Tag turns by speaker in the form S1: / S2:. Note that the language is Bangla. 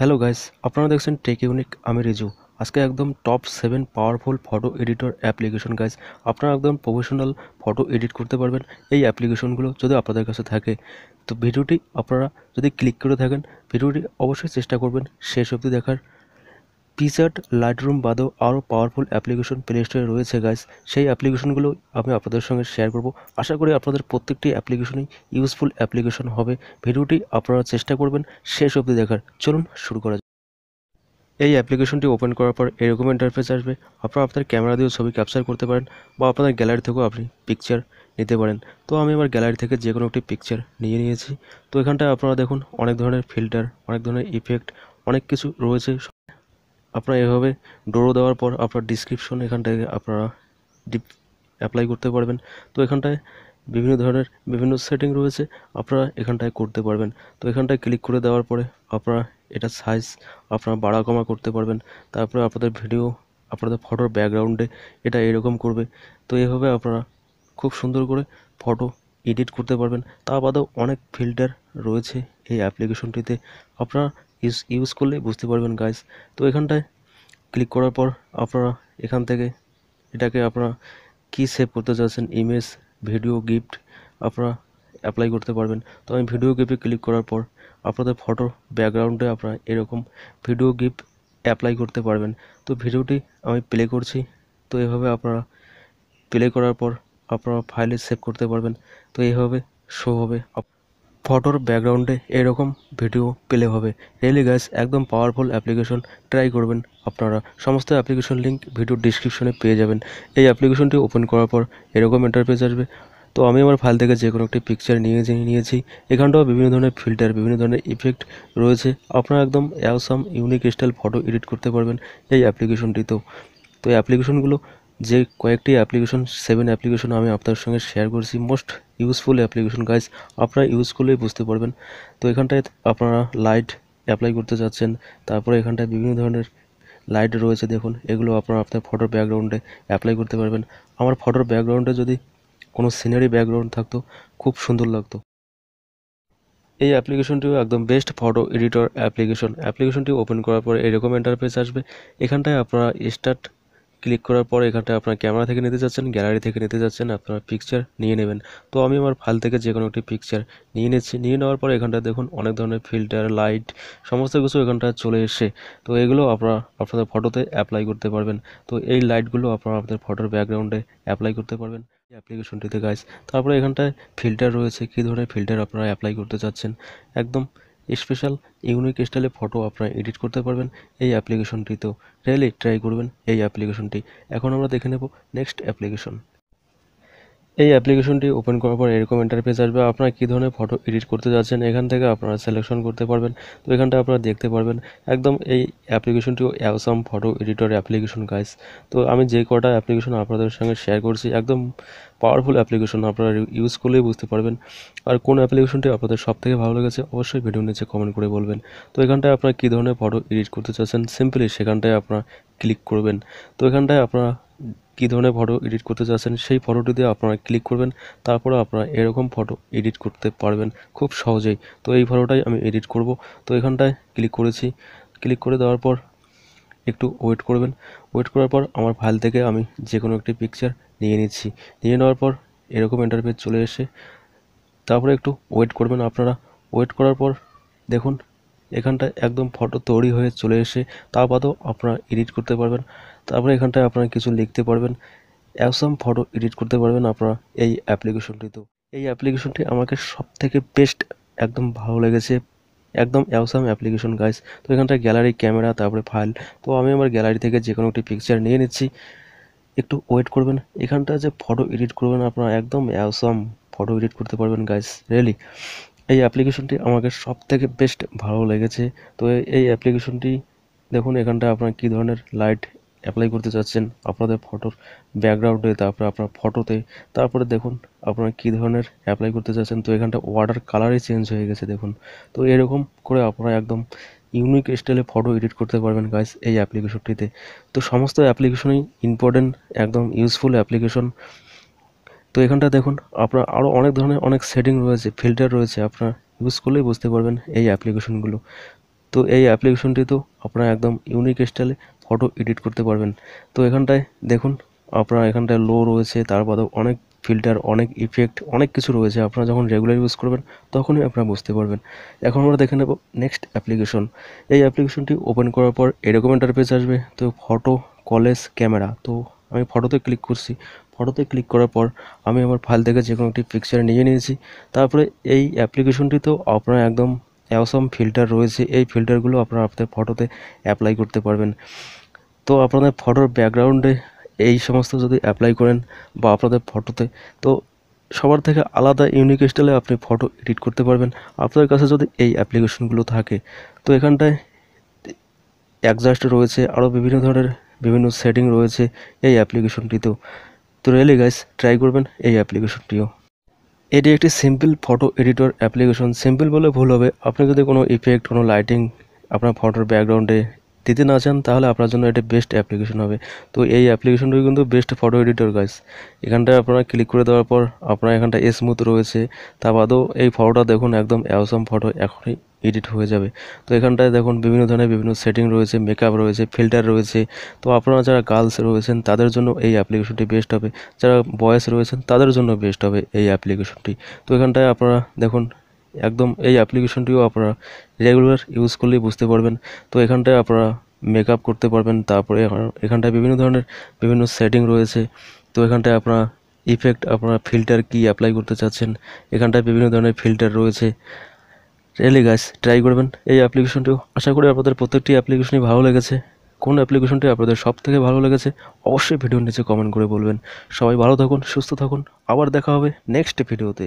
S1: হ্যালো গাইস আপনারা দেখছেন টেক ইউনিক আমি রিজু আজকে একদম top seven powerful photo editor application guys আপনারা একদম প্রফেশনাল ফটো এডিট করতে পারবেন এই অ্যাপ্লিকেশনগুলো যদি আপনাদের কাছে থাকে তো ভিডিওটি আপনারা যদি ক্লিক করে থাকেন ভিডিওটি অবশ্যই চেষ্টা করবেন শেষ অবধি দেখার পিজার্ট লাইটরুম বাদেও আরও পাওয়ারফুল অ্যাপ্লিকেশন প্লে স্টোরে রয়েছে গাইজ সেই অ্যাপ্লিকেশনগুলো আমি আপনাদের সঙ্গে শেয়ার করব আশা করি আপনাদের প্রত্যেকটি অ্যাপ্লিকেশনই ইউজফুল অ্যাপ্লিকেশন হবে ভিডিওটি আপনারা চেষ্টা করবেন শেষ অবধি দেখার চলুন শুরু করা যাক এই অ্যাপ্লিকেশনটি ওপেন করার পর এরকম ইন্টারফেস আসবে আপনারা আপনার ক্যামেরা দিয়েও ছবি ক্যাপচার করতে পারেন বা আপনাদের গ্যালারি থেকেও আপনি পিকচার নিতে পারেন তো আমি আমার গ্যালারি থেকে যে কোনো একটি পিকচার নিয়ে নিয়েছি তো এখানটায় আপনারা দেখুন অনেক ধরনের ফিল্টার অনেক ধরনের ইফেক্ট অনেক কিছু রয়েছে আপনারা এভাবে ডোরো দেওয়ার পর আপনার ডিসক্রিপশন এখানটায় আপনারা ডিপ অ্যাপ্লাই করতে পারবেন তো এখানটায় বিভিন্ন ধরনের বিভিন্ন সেটিং রয়েছে আপনারা এখানটায় করতে পারবেন তো এখানটায় ক্লিক করে দেওয়ার পরে আপনারা এটা সাইজ আপনারা বাড়া কমা করতে পারবেন তারপরে আপনাদের ভিডিও আপনাদের ফটোর ব্যাকগ্রাউন্ডে এটা এরকম করবে তো এভাবে আপনারা খুব সুন্দর করে ফটো এডিট করতে পারবেন তা বাদেও অনেক ফিল্টার রয়েছে এই অ্যাপ্লিকেশনটিতে আপনারা ইউজ ইউজ করলে বুঝতে পারবেন গাইস তো এখানটায় ক্লিক করার পর আপনারা এখান থেকে এটাকে আপনারা কি সেভ করতে চাচ্ছেন ইমেজ ভিডিও গিফট আপনারা অ্যাপ্লাই করতে পারবেন তো আমি ভিডিও গিফটে ক্লিক করার পর আপনাদের ফটোর ব্যাকগ্রাউন্ডে আপনারা এরকম ভিডিও গিফট অ্যাপ্লাই করতে পারবেন তো ভিডিওটি আমি প্লে করছি তো এভাবে আপনারা প্লে করার পর আপনারা ফাইলে সেভ করতে পারবেন তো এইভাবে শো হবে আপ ফটোর ব্যাকগ্রাউন্ডে এরকম ভিডিও পেলে হবে রেলি গাইস একদম পাওয়ারফুল অ্যাপ্লিকেশন ট্রাই করবেন আপনারা সমস্ত অ্যাপ্লিকেশন লিঙ্ক ভিডিও ডিসক্রিপশনে পেয়ে যাবেন এই অ্যাপ্লিকেশনটি ওপেন করার পর এরকম ইন্টারফেস আসবে তো আমি আমার ফাইল থেকে যে কোনো একটি পিকচার নিয়ে নিয়েছি এখানটাও বিভিন্ন ধরনের ফিল্টার বিভিন্ন ধরনের ইফেক্ট রয়েছে আপনারা একদম awesome unique style photo edit করতে পারবেন এই অ্যাপ্লিকেশনটিতেও তো এই অ্যাপ্লিকেশনগুলো যে কয়েকটি অ্যাপ্লিকেশন সেভেন অ্যাপ্লিকেশন আমি আপনার সঙ্গে শেয়ার করেছি মোস্ট ইউজফুল অ্যাপ্লিকেশন গাইজ আপনারা ইউজ করলেই বুঝতে পারবেন তো এখানটায় আপনারা লাইট অ্যাপ্লাই করতে চাচ্ছেন তারপরে এখানটায় বিভিন্ন ধরনের লাইট রয়েছে দেখুন এগুলো আপনারা আপনার ফটোর ব্যাকগ্রাউন্ডে অ্যাপ্লাই করতে পারবেন আমার ফটোর ব্যাকগ্রাউন্ডে যদি কোনো সিনারি ব্যাকগ্রাউন্ড থাকতো খুব সুন্দর লাগতো এই অ্যাপ্লিকেশনটিও একদম বেস্ট ফটো এডিটর অ্যাপ্লিকেশন অ্যাপ্লিকেশনটি ওপেন করার পর এরকম ইন্টারফেস আসবে এখানটায় আপনারা স্টার্ট ক্লিক করার পর এখানটা আপনার ক্যামেরা থেকে নিতে চাচ্ছেন গ্যালারি থেকে নিতে চাচ্ছেন আপনারা পিকচার নিয়ে নেবেন তো আমি আমার ফাইল থেকে যে কোনো একটি পিকচার নিয়ে নিচ্ছি নিয়ে নেওয়ার পর এখানটা দেখুন অনেক ধরনের ফিল্টার লাইট সমস্ত কিছু এখানটা চলে এসে তো এগুলো আপনারা আপনাদের ফটোতে অ্যাপ্লাই করতে পারবেন তো এই লাইটগুলো আপনারা আপনাদের ফটোর ব্যাকগ্রাউন্ডে অ্যাপ্লাই করতে পারবেন অ্যাপ্লিকেশনটিতে গাছ তারপরে এখানটায় ফিল্টার রয়েছে কী ধরনের ফিল্টার আপনারা অ্যাপ্লাই করতে চাচ্ছেন একদম স্পেশাল ইউনিক স্টাইলে ফটো আপনারা এডিট করতে পারবেন এই অ্যাপ্লিকেশনটিতেও রিয়েলি ট্রাই করবেন এই অ্যাপ্লিকেশনটি এখন আমরা দেখে নেব নেক্সট অ্যাপ্লিকেশন এই অ্যাপ্লিকেশনটি ওপেন করার পর এরকম ইন্টারফেস আসবে আপনারা কী ধরনের ফটো এডিট করতে যাচ্ছেন এখান থেকে আপনারা সিলেকশন করতে পারবেন তো এখানটা আপনারা দেখতে পারবেন একদম এই অ্যাপ্লিকেশনটিও awesome photo editor application guys তো আমি যে কটা অ্যাপ্লিকেশন আপনাদের সঙ্গে শেয়ার করছি একদম পাওয়ারফুল অ্যাপ্লিকেশন আপনারা ইউজ করলেই বুঝতে পারবেন আর কোন অ্যাপ্লিকেশনটি আপনাদের সবথেকে ভালো লেগেছে অবশ্যই ভিডিও নিচে কমেন্ট করে বলবেন তো এখানটায় আপনারা কী ধরনের ফটো এডিট করতে চাচ্ছেন সিম্পলি সেখানটায় আপনারা ক্লিক করবেন তো এখানটায় আপনারা কী ধরনের ফটো এডিট করতে চাচ্ছেন সেই ফটোটি দিয়ে আপনারা ক্লিক করবেন তারপরে আপনারা এরকম ফটো এডিট করতে পারবেন খুব সহজেই তো এই ফটোটাই আমি এডিট করব তো এখানটায় ক্লিক করেছি ক্লিক করে দেওয়ার পর একটু ওয়েট করবেন ওয়েট করার পর আমার ফাইল থেকে আমি যে কোনো একটি পিকচার নিয়ে নিচ্ছি নিয়ে নেওয়ার পর এরকম ইন্টারভিউ চলে এসে তারপরে একটু ওয়েট করবেন আপনারা ওয়েট করার পর দেখুন এখানটায় একদম ফটো তৈরি হয়ে চলে এসে তার বাদেও আপনারা এডিট করতে পারবেন তারপরে এখানটায় আপনারা কিছু লিখতে পারবেন একসম ফটো এডিট করতে পারবেন আপনারা এই অ্যাপ্লিকেশনটিতেও এই অ্যাপ্লিকেশনটি আমাকে সব থেকে বেস্ট একদম ভালো লেগেছে একদম অ্যাওসাম অ্যাপ্লিকেশন গাইস তো এখানটা গ্যালারি ক্যামেরা তারপরে ফাইল তো আমি আমার গ্যালারি থেকে যে কোনো একটি পিকচার নিয়ে নিচ্ছি একটু ওয়েট করবেন এখানটা যে ফটো এডিট করবেন আপনারা একদম অ্যাওসাম ফটো এডিট করতে পারবেন গাইস রিয়েলি এই অ্যাপ্লিকেশনটি আমাকে সব থেকে বেস্ট ভালো লেগেছে তো এই অ্যাপ্লিকেশনটি দেখুন এখানটা আপনার কী ধরনের লাইট অ্যাপ্লাই করতে চাচ্ছেন আপনাদের ফটোর ব্যাকগ্রাউন্ডে তারপরে আপনার ফটোতে তারপরে দেখুন আপনারা কী ধরনের অ্যাপ্লাই করতে চাচ্ছেন তো এখানটা ওয়াটার কালারই চেঞ্জ হয়ে গেছে দেখুন তো এরকম করে আপনারা একদম ইউনিক স্টাইলে ফটো এডিট করতে পারবেন গাইস এই অ্যাপ্লিকেশনটিতে তো সমস্ত অ্যাপ্লিকেশনই ইম্পর্টেন্ট একদম ইউজফুল অ্যাপ্লিকেশন তো এখানটা দেখুন আপনার আরও অনেক ধরনের অনেক সেটিং রয়েছে ফিল্টার রয়েছে আপনার ইউজ করলেই বুঝতে পারবেন এই অ্যাপ্লিকেশনগুলো তো এই অ্যাপ্লিকেশনটি তো আপনারা একদম ইউনিক স্টাইলে ফটো এডিট করতে পারবেন তো এখানটায় দেখুন আপনার এখানটায় লো রয়েছে তারপরে অনেক ফিল্টার অনেক ইফেক্ট অনেক কিছু রয়েছে আপনারা যখন রেগুলার ইউজ করবেন তখনই আপনারা বুঝতে পারবেন এখন আমরা দেখে নেব নেক্সট অ্যাপ্লিকেশন এই অ্যাপ্লিকেশনটি ওপেন করার পর এরকম ইন্টারফেস আসবে তো ফটো কলেজ ক্যামেরা তো আমি ফটোতে ক্লিক করছি ফটোতে ক্লিক করার পর আমি আমার ফাইল থেকে যে কোনো একটি পিকচার নিয়ে নিয়েছি তারপরে এই অ্যাপ্লিকেশনটিতেও আপনার একদম অ্যাসম ফিল্টার রয়েছে এই ফিল্টারগুলো আপনারা আপনাদের ফটোতে অ্যাপ্লাই করতে পারবেন তো আপনাদের ফটোর ব্যাকগ্রাউন্ডে এই সমস্ত যদি অ্যাপ্লাই করেন বা আপনাদের ফটোতে তো সবার থেকে আলাদা ইউনিক স্টাইলে আপনি ফটো এডিট করতে পারবেন আপনার কাছে যদি এই অ্যাপ্লিকেশনগুলো থাকে তো এখানটায় অ্যাডজাস্ট রয়েছে আরও বিভিন্ন ধরনের বিভিন্ন সেটিং রয়েছে এই অ্যাপ্লিকেশনটিতেও তো রিয়েলি গাইস ট্রাই করবেন এই অ্যাপ্লিকেশনটিও এটি একটি simple photo editor application simple বলে ভুল হবে আপনি যদি কোনো ইফেক্ট কোনো লাইটিং আপনার ফটোর ব্যাকগ্রাউন্ডে দিতে না চান তাহলে আপনার জন্য এটা বেস্ট অ্যাপ্লিকেশন হবে তো এই অ্যাপ্লিকেশনটি কিন্তু বেস্ট ফটো এডিটর গাইস এখানটায় আপনারা ক্লিক করে দেওয়ার পর আপনার এখানটা স্মুথ রয়েছে তা বাদেও এই ফটোটা দেখুন একদম অ্যাওসম ফটো এখনই এডিট হয়ে যাবে তো এখানটায় দেখুন বিভিন্ন ধরনের বিভিন্ন সেটিং রয়েছে মেকআপ রয়েছে ফিল্টার রয়েছে তো আপনারা যারা গার্লস রয়েছেন তাদের জন্য এই অ্যাপ্লিকেশনটি বেস্ট হবে যারা বয়েস রয়েছেন তাদের জন্য বেস্ট হবে এই অ্যাপ্লিকেশনটি তো এখানটায় আপনারা দেখুন একদম এই অ্যাপ্লিকেশনটিও আপনারা রেগুলার ইউজ করলেই বুঝতে পারবেন তো এখানটায় আপনারা মেকআপ করতে পারবেন তারপরে এখানটায় বিভিন্ন ধরনের বিভিন্ন সেটিং রয়েছে তো এখানটায় আপনারা ইফেক্ট আপনারা ফিল্টার কি অ্যাপ্লাই করতে চাচ্ছেন এখানটায় বিভিন্ন ধরনের ফিল্টার রয়েছে রেলি গাছ ট্রাই করবেন এই অ্যাপ্লিকেশনটিও আশা করি আপনাদের প্রত্যেকটি অ্যাপ্লিকেশনই ভালো লেগেছে কোন অ্যাপ্লিকেশনটি আপনাদের সব থেকে ভালো লেগেছে অবশ্যই ভিডিওর নিচে কমেন্ট করে বলবেন সবাই ভালো থাকুন সুস্থ থাকুন আবার দেখা হবে নেক্সট ভিডিওতে